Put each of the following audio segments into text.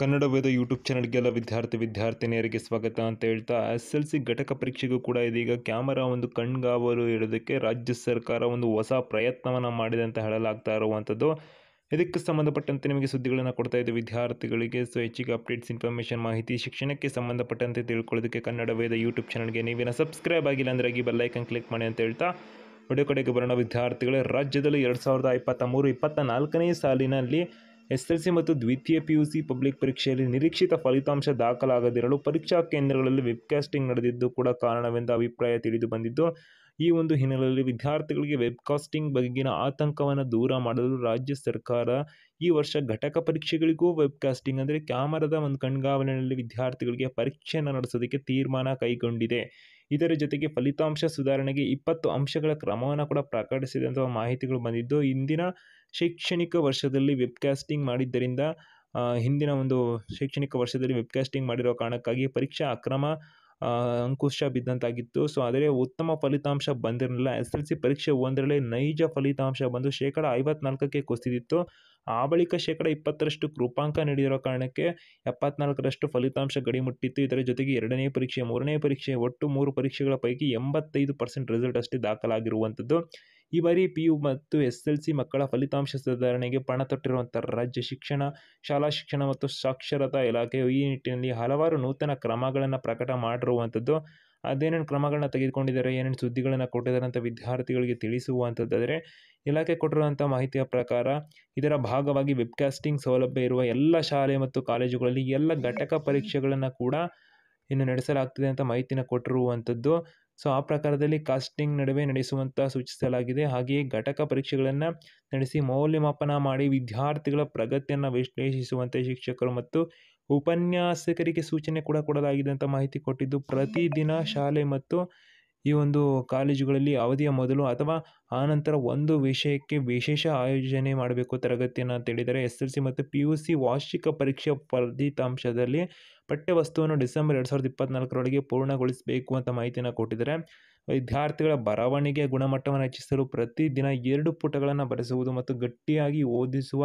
ಕನ್ನಡ ವೇದ YouTube ಚಾನಲ್ಗೆಲ್ಲ ವಿದ್ಯಾರ್ಥಿ ವಿದ್ಯಾರ್ಥಿನಿಯರಿಗೆ ಸ್ವಾಗತ ಅಂತ ಹೇಳ್ತಾ ಎಸ್ ಎಲ್ ಸಿ ಘಟಕ ಪರೀಕ್ಷೆಗೂ ಕೂಡ ಇದೀಗ ಕ್ಯಾಮರಾ ಒಂದು ಕಣ್ಗಾವಲು ಇಡೋದಕ್ಕೆ ರಾಜ್ಯ ಸರ್ಕಾರ ಒಂದು ಹೊಸ ಪ್ರಯತ್ನವನ್ನು ಮಾಡಿದೆ ಅಂತ ಹೇಳಲಾಗ್ತಾ ಇರುವಂಥದ್ದು ಇದಕ್ಕೆ ಸಂಬಂಧಪಟ್ಟಂತೆ ನಿಮಗೆ ಸುದ್ದಿಗಳನ್ನು ಕೊಡ್ತಾ ಇದೆ ವಿದ್ಯಾರ್ಥಿಗಳಿಗೆ ಸೊ ಹೆಚ್ಚಿಗೆ ಅಪ್ಡೇಟ್ಸ್ ಇನ್ಫಾರ್ಮೇಷನ್ ಮಾಹಿತಿ ಶಿಕ್ಷಣಕ್ಕೆ ಸಂಬಂಧಪಟ್ಟಂತೆ ತಿಳ್ಕೊಳ್ಳೋದಕ್ಕೆ ಕನ್ನಡ ವೇದ ಯೂಟ್ಯೂಬ್ ಚಾನಲ್ಗೆ ನೀವೇನು ಸಬ್ಸ್ಕ್ರೈಬ್ ಆಗಿಲ್ಲ ಅಂದರೆ ಈ ಬೆಲ್ಲೈಕನ್ ಕ್ಲಿಕ್ ಮಾಡಿ ಅಂತ ಹೇಳ್ತಾ ಒಡೆ ಕಡೆಗೆ ಬರೋಣ ವಿದ್ಯಾರ್ಥಿಗಳೇ ರಾಜ್ಯದಲ್ಲಿ ಎರಡು ಸಾವಿರದ ಇಪ್ಪತ್ತ ಮೂರು ಇಪ್ಪತ್ತ ನಾಲ್ಕನೇ ಸಾಲಿನಲ್ಲಿ ಸಿ ಮತ್ತು ದ್ವಿತೀಯ ಪಿಯುಸಿ ಪಬ್ಲಿಕ್ ಪರೀಕ್ಷೆಯಲ್ಲಿ ನಿರೀಕ್ಷಿತ ಫಲಿತಾಂಶ ದಾಖಲಾಗದಿರಲು ಪರೀಕ್ಷಾ ಕೇಂದ್ರಗಳಲ್ಲಿ ವೆಬ್ಕಾಸ್ಟಿಂಗ್ ನಡೆದಿದ್ದು ಕೂಡ ಕಾರಣವೆಂದು ಅಭಿಪ್ರಾಯ ತಿಳಿದು ಬಂದಿದ್ದು ಈ ಒಂದು ಹಿನ್ನೆಲೆಯಲ್ಲಿ ವಿದ್ಯಾರ್ಥಿಗಳಿಗೆ ವೆಬ್ಕಾಸ್ಟಿಂಗ್ ಬಗೆಗಿನ ಆತಂಕವನ್ನು ದೂರ ಮಾಡಲು ರಾಜ್ಯ ಸರ್ಕಾರ ಈ ವರ್ಷ ಘಟಕ ಪರೀಕ್ಷೆಗಳಿಗೂ ವೆಬ್ಕಾಸ್ಟಿಂಗ್ ಅಂದರೆ ಕ್ಯಾಮರಾದ ಒಂದು ಕಣ್ಗಾವಲಿನಲ್ಲಿ ವಿದ್ಯಾರ್ಥಿಗಳಿಗೆ ಪರೀಕ್ಷೆಯನ್ನು ನಡೆಸೋದಕ್ಕೆ ತೀರ್ಮಾನ ಕೈಗೊಂಡಿದೆ ಇದರ ಜೊತೆಗೆ ಫಲಿತಾಂಶ ಸುಧಾರಣೆಗೆ ಇಪ್ಪತ್ತು ಅಂಶಗಳ ಕ್ರಮವನ್ನು ಕೂಡ ಪ್ರಕಟಿಸಿದೆ ಅಂತ ಮಾಹಿತಿಗಳು ಬಂದಿದ್ದು ಇಂದಿನ ಶೈಕ್ಷಣಿಕ ವರ್ಷದಲ್ಲಿ ವೆಬ್ಕಾಸ್ಟಿಂಗ್ ಮಾಡಿದ್ದರಿಂದ ಹಿಂದಿನ ಒಂದು ಶೈಕ್ಷಣಿಕ ವರ್ಷದಲ್ಲಿ ವೆಬ್ಕಾಸ್ಟಿಂಗ್ ಮಾಡಿರೋ ಕಾರಣಕ್ಕಾಗಿ ಪರೀಕ್ಷಾ ಅಕ್ರಮ ಅಂಕುಶ ಬಿದ್ದಂತಾಗಿತ್ತು ಸೊ ಆದರೆ ಉತ್ತಮ ಫಲಿತಾಂಶ ಬಂದಿರಲಿಲ್ಲ ಎಸ್ ಎಲ್ ಸಿ ಪರೀಕ್ಷೆ ಒಂದರಲ್ಲೇ ನೈಜ ಫಲಿತಾಂಶ ಬಂದು ಶೇಕಡ ಐವತ್ನಾಲ್ಕಕ್ಕೆ ಕುಸಿದಿತ್ತು ಆ ಬಳಿಕ ಶೇಕಡ ಇಪ್ಪತ್ತರಷ್ಟು ಕೃಪಾಂಕ ನೀಡಿರೋ ಕಾರಣಕ್ಕೆ ಎಪ್ಪತ್ನಾಲ್ಕರಷ್ಟು ಫಲಿತಾಂಶ ಗಡಿ ಮುಟ್ಟಿತ್ತು ಇದರ ಜೊತೆಗೆ ಎರಡನೇ ಪರೀಕ್ಷೆ ಮೂರನೇ ಪರೀಕ್ಷೆ ಒಟ್ಟು ಮೂರು ಪರೀಕ್ಷೆಗಳ ಪೈಕಿ ಎಂಬತ್ತೈದು ಪರ್ಸೆಂಟ್ ರಿಸಲ್ಟ್ ಅಷ್ಟೇ ದಾಖಲಾಗಿರುವಂಥದ್ದು ಈ ಬಾರಿ ಪಿ ಯು ಮತ್ತು ಎಸ್ ಎಲ್ ಸಿ ಮಕ್ಕಳ ಫಲಿತಾಂಶ ಸುಧಾರಣೆಗೆ ಪಣ ತೊಟ್ಟಿರುವಂಥ ರಾಜ್ಯ ಶಿಕ್ಷಣ ಶಾಲಾ ಶಿಕ್ಷಣ ಮತ್ತು ಸಾಕ್ಷರತಾ ಇಲಾಖೆಯು ಈ ನಿಟ್ಟಿನಲ್ಲಿ ಹಲವಾರು ನೂತನ ಕ್ರಮಗಳನ್ನು ಪ್ರಕಟ ಮಾಡಿರುವಂಥದ್ದು ಅದೇನೇನು ಕ್ರಮಗಳನ್ನ ತೆಗೆದುಕೊಂಡಿದ್ದಾರೆ ಏನೇನು ಸುದ್ದಿಗಳನ್ನು ಕೊಟ್ಟಿದ್ದಾರೆ ಅಂತ ವಿದ್ಯಾರ್ಥಿಗಳಿಗೆ ತಿಳಿಸುವಂಥದ್ದಾದರೆ ಇಲಾಖೆ ಕೊಟ್ಟಿರುವಂಥ ಮಾಹಿತಿಯ ಪ್ರಕಾರ ಇದರ ಭಾಗವಾಗಿ ಕಾಸ್ಟಿಂಗ್ ಸೌಲಭ್ಯ ಇರುವ ಎಲ್ಲ ಶಾಲೆ ಮತ್ತು ಕಾಲೇಜುಗಳಲ್ಲಿ ಎಲ್ಲ ಘಟಕ ಪರೀಕ್ಷೆಗಳನ್ನು ಕೂಡ ಇನ್ನು ನಡೆಸಲಾಗ್ತಿದೆ ಅಂತ ಮಾಹಿತಿನ ಕೊಟ್ಟಿರುವಂಥದ್ದು ಸೊ ಆ ಪ್ರಕಾರದಲ್ಲಿ ಕಾಸ್ಟಿಂಗ್ ನಡುವೆ ನಡೆಸುವಂಥ ಸೂಚಿಸಲಾಗಿದೆ ಹಾಗೆಯೇ ಘಟಕ ಪರೀಕ್ಷೆಗಳನ್ನು ನಡೆಸಿ ಮೌಲ್ಯಮಾಪನ ಮಾಡಿ ವಿದ್ಯಾರ್ಥಿಗಳ ಪ್ರಗತಿಯನ್ನು ವಿಶ್ಲೇಷಿಸುವಂತೆ ಶಿಕ್ಷಕರು ಮತ್ತು ಉಪನ್ಯಾಸಕರಿಗೆ ಸೂಚನೆ ಕೂಡ ಕೊಡಲಾಗಿದೆ ಅಂತ ಮಾಹಿತಿ ಕೊಟ್ಟಿದ್ದು ಪ್ರತಿದಿನ ಶಾಲೆ ಮತ್ತು ಈ ಒಂದು ಕಾಲೇಜುಗಳಲ್ಲಿ ಅವಧಿಯ ಮೊದಲು ಅಥವಾ ಆನಂತರ ಒಂದು ವಿಷಯಕ್ಕೆ ವಿಶೇಷ ಆಯೋಜನೆ ಮಾಡಬೇಕು ತರಗತಿಯನ್ನು ಅಂತ ಹೇಳಿದರೆ ಎಸ್ ಎಲ್ ಸಿ ಮತ್ತು ಪಿ ಯು ಸಿ ವಾರ್ಷಿಕ ಪರೀಕ್ಷೆ ಫಲಿತಾಂಶದಲ್ಲಿ ಪಠ್ಯವಸ್ತುವನ್ನು ಡಿಸೆಂಬರ್ ಎರಡು ಸಾವಿರದ ಇಪ್ಪತ್ನಾಲ್ಕರೊಳಗೆ ಪೂರ್ಣಗೊಳಿಸಬೇಕು ಅಂತ ಮಾಹಿತಿಯನ್ನು ಕೊಟ್ಟಿದ್ದಾರೆ ವಿದ್ಯಾರ್ಥಿಗಳ ಬರವಣಿಗೆ ಗುಣಮಟ್ಟವನ್ನು ಹೆಚ್ಚಿಸಲು ಪ್ರತಿದಿನ ಎರಡು ಪುಟಗಳನ್ನು ಬರೆಸುವುದು ಮತ್ತು ಗಟ್ಟಿಯಾಗಿ ಓದಿಸುವ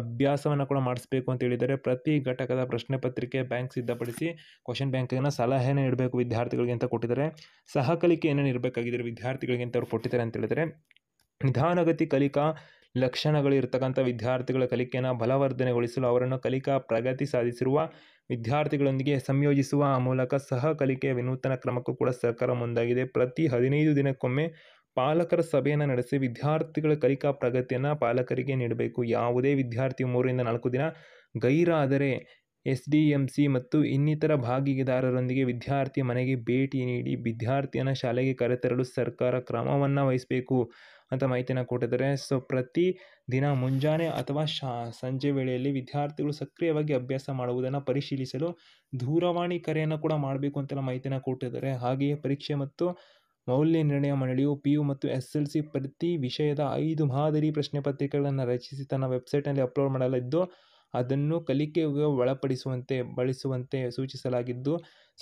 ಅಭ್ಯಾಸವನ್ನು ಕೂಡ ಮಾಡಿಸಬೇಕು ಅಂತ ಹೇಳಿದರೆ ಪ್ರತಿ ಘಟಕದ ಪ್ರಶ್ನೆ ಪತ್ರಿಕೆ ಬ್ಯಾಂಕ್ ಸಿದ್ಧಪಡಿಸಿ ಕ್ವಶನ್ ಬ್ಯಾಂಕನ್ನು ಸಲಹೆಯನ್ನು ನೀಡಬೇಕು ವಿದ್ಯಾರ್ಥಿಗಳಿಗೆ ಅಂತ ಕೊಟ್ಟಿದ್ದಾರೆ ಸಹಕಲಿಕೆ ಏನೇನು ಇರಬೇಕಾಗಿದ್ದಾರೆ ವಿದ್ಯಾರ್ಥಿಗಳಿಗೆ ಅಂತ ಅವ್ರು ಕೊಟ್ಟಿದ್ದಾರೆ ಅಂತ ಹೇಳಿದರೆ ನಿಧಾನಗತಿ ಕಲಿಕಾ ಲಕ್ಷಣಗಳಿರ್ತಕ್ಕಂಥ ವಿದ್ಯಾರ್ಥಿಗಳ ಕಲಿಕೆಯನ್ನು ಬಲವರ್ಧನೆಗೊಳಿಸಲು ಅವರನ್ನು ಕಲಿಕಾ ಪ್ರಗತಿ ಸಾಧಿಸಿರುವ ವಿದ್ಯಾರ್ಥಿಗಳೊಂದಿಗೆ ಸಂಯೋಜಿಸುವ ಮೂಲಕ ಸಹ ಕಲಿಕೆಯ ವಿನೂತನ ಕ್ರಮಕ್ಕೂ ಕೂಡ ಸರ್ಕಾರ ಮುಂದಾಗಿದೆ ಪ್ರತಿ ಹದಿನೈದು ದಿನಕ್ಕೊಮ್ಮೆ ಪಾಲಕರ ಸಭೆಯನ್ನು ನಡೆಸಿ ವಿದ್ಯಾರ್ಥಿಗಳ ಕಲಿಕಾ ಪ್ರಗತಿಯನ್ನು ಪಾಲಕರಿಗೆ ನೀಡಬೇಕು ಯಾವುದೇ ವಿದ್ಯಾರ್ಥಿ ಮೂರರಿಂದ ನಾಲ್ಕು ದಿನ ಗೈರಾದರೆ ಎಸ್ ಡಿ ಎಂ ಸಿ ಮತ್ತು ಇನ್ನಿತರ ಭಾಗಿದಾರರೊಂದಿಗೆ ವಿದ್ಯಾರ್ಥಿ ಮನೆಗೆ ಭೇಟಿ ನೀಡಿ ವಿದ್ಯಾರ್ಥಿಯನ್ನು ಶಾಲೆಗೆ ಕರೆತರಲು ಸರ್ಕಾರ ಕ್ರಮವನ್ನು ವಹಿಸಬೇಕು ಅಂತ ಮಾಹಿತಿಯನ್ನು ಕೊಟ್ಟಿದ್ದಾರೆ ಸೊ ಪ್ರತಿ ದಿನ ಮುಂಜಾನೆ ಅಥವಾ ಶಾ ಸಂಜೆ ವೇಳೆಯಲ್ಲಿ ವಿದ್ಯಾರ್ಥಿಗಳು ಸಕ್ರಿಯವಾಗಿ ಅಭ್ಯಾಸ ಮಾಡುವುದನ್ನು ಪರಿಶೀಲಿಸಲು ದೂರವಾಣಿ ಕರೆಯನ್ನು ಕೂಡ ಮಾಡಬೇಕು ಅಂತೆಲ್ಲ ಮಾಹಿತಿಯನ್ನು ಕೊಟ್ಟಿದ್ದಾರೆ ಹಾಗೆಯೇ ಪರೀಕ್ಷೆ ಮತ್ತು ಮೌಲ್ಯ ನಿರ್ಣಯ ಮಂಡಳಿಯು ಯು ಮತ್ತು ಎಸ್ ಎಲ್ ಸಿ ಪ್ರತಿ ವಿಷಯದ ಐದು ಮಾದರಿ ಪ್ರಶ್ನೆ ಪತ್ರಿಕೆಗಳನ್ನು ರಚಿಸಿ ತನ್ನ ವೆಬ್ಸೈಟ್ನಲ್ಲಿ ಅಪ್ಲೋಡ್ ಮಾಡಲಿದ್ದು ಅದನ್ನು ಕಲಿಕೆಗೆ ಒಳಪಡಿಸುವಂತೆ ಬಳಸುವಂತೆ ಸೂಚಿಸಲಾಗಿದ್ದು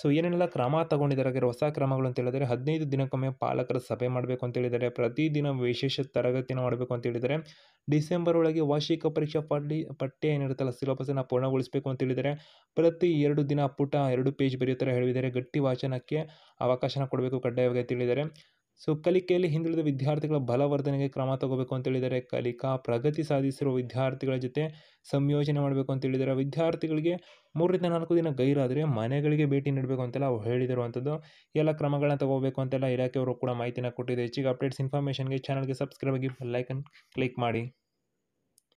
ಸೊ ಏನೇನೆಲ್ಲ ಕ್ರಮ ತಗೊಂಡಿದ್ದಾರೆ ಹಾಗೆ ಹೊಸ ಕ್ರಮಗಳು ಅಂತ ಹೇಳಿದರೆ ಹದಿನೈದು ದಿನಕ್ಕೊಮ್ಮೆ ಪಾಲಕರ ಸಭೆ ಮಾಡಬೇಕು ಅಂತ ಹೇಳಿದ್ದಾರೆ ಪ್ರತಿದಿನ ವಿಶೇಷ ತರಗತಿನ ಮಾಡಬೇಕು ಅಂತ ಹೇಳಿದ್ದಾರೆ ಡಿಸೆಂಬರ್ ಒಳಗೆ ವಾರ್ಷಿಕ ಪರೀಕ್ಷಾ ಪಟ್ಟಿ ಪಠ್ಯ ಏನಿರುತ್ತಲ್ಲ ಸಿಲೆಬಸನ್ನು ಪೂರ್ಣಗೊಳಿಸಬೇಕು ಅಂತ ಹೇಳಿದರೆ ಪ್ರತಿ ಎರಡು ದಿನ ಪುಟ ಎರಡು ಪೇಜ್ ಬರೆಯೋ ಥರ ಹೇಳಿದ್ದಾರೆ ಗಟ್ಟಿ ವಾಚನಕ್ಕೆ ಅವಕಾಶನ ಕೊಡಬೇಕು ಕಡ್ಡಾಯವಾಗಿ ತಿಳಿದರೆ ಸೊ ಕಲಿಕೆಯಲ್ಲಿ ಹಿಂದುಳಿದ ವಿದ್ಯಾರ್ಥಿಗಳ ಬಲವರ್ಧನೆಗೆ ಕ್ರಮ ತಗೋಬೇಕು ಹೇಳಿದರೆ ಕಲಿಕಾ ಪ್ರಗತಿ ಸಾಧಿಸಿರುವ ವಿದ್ಯಾರ್ಥಿಗಳ ಜೊತೆ ಸಂಯೋಜನೆ ಮಾಡಬೇಕು ಅಂತೇಳಿದ್ದಾರೆ ವಿದ್ಯಾರ್ಥಿಗಳಿಗೆ ಮೂರರಿಂದ ನಾಲ್ಕು ದಿನ ಗೈರಾದರೆ ಮನೆಗಳಿಗೆ ಭೇಟಿ ನೀಡಬೇಕು ಅಂತೆಲ್ಲ ಅವ್ರು ಹೇಳಿದಿರುವಂಥದ್ದು ಎಲ್ಲ ಕ್ರಮಗಳನ್ನ ತಗೋಬೇಕು ಅಂತೆಲ್ಲ ಇಲಾಖೆಯವರು ಕೂಡ ಮಾಹಿತಿನ ಕೊಟ್ಟಿದೆ ಹೆಚ್ಚಿಗೆ ಅಪ್ಡೇಟ್ಸ್ ಇನ್ಫಾರ್ಮೇಷನ್ಗೆ ಚಾನಲ್ಗೆ ಸಬ್ಸ್ಕ್ರೈಬ್ ಆಗಿ ಲೈಕ್ ಕ್ಲಿಕ್ ಮಾಡಿ